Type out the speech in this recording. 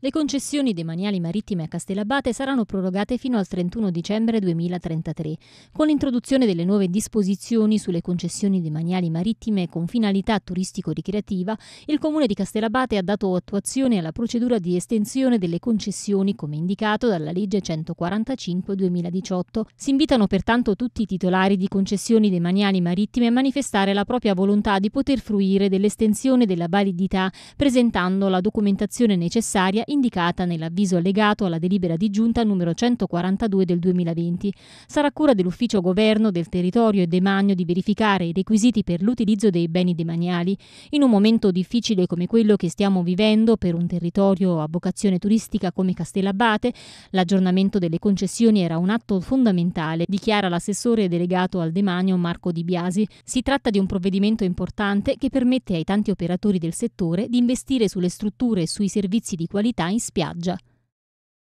Le concessioni demaniali marittime a Castellabate saranno prorogate fino al 31 dicembre 2033, con l'introduzione delle nuove disposizioni sulle concessioni demaniali marittime con finalità turistico-ricreativa, il Comune di Castellabate ha dato attuazione alla procedura di estensione delle concessioni come indicato dalla legge 145 2018. Si invitano pertanto tutti i titolari di concessioni demaniali marittime a manifestare la propria volontà di poter fruire dell'estensione della validità presentando la documentazione necessaria indicata nell'avviso allegato alla delibera di giunta numero 142 del 2020. Sarà cura dell'ufficio governo del territorio e demanio di verificare i requisiti per l'utilizzo dei beni demaniali. In un momento difficile come quello che stiamo vivendo per un territorio a vocazione turistica come Castellabate, l'aggiornamento delle concessioni era un atto fondamentale, dichiara l'assessore delegato al demanio Marco Di Biasi. Si tratta di un provvedimento importante che permette ai tanti operatori del settore di investire sulle strutture e sui servizi di qualità in spiaggia.